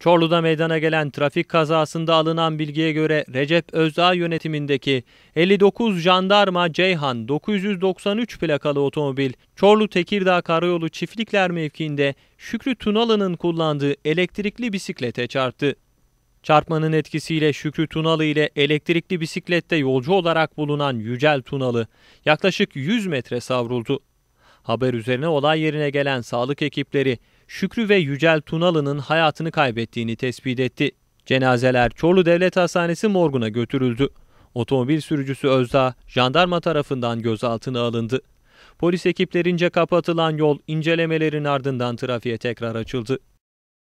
Çorlu'da meydana gelen trafik kazasında alınan bilgiye göre Recep Özdağ yönetimindeki 59 jandarma Ceyhan 993 plakalı otomobil Çorlu-Tekirdağ Karayolu Çiftlikler mevkiinde Şükrü Tunalı'nın kullandığı elektrikli bisiklete çarptı. Çarpmanın etkisiyle Şükrü Tunalı ile elektrikli bisiklette yolcu olarak bulunan Yücel Tunalı yaklaşık 100 metre savruldu. Haber üzerine olay yerine gelen sağlık ekipleri Şükrü ve Yücel Tunalı'nın hayatını kaybettiğini tespit etti. Cenazeler Çorlu Devlet Hastanesi morguna götürüldü. Otomobil sürücüsü Özdağ jandarma tarafından gözaltına alındı. Polis ekiplerince kapatılan yol incelemelerin ardından trafiğe tekrar açıldı.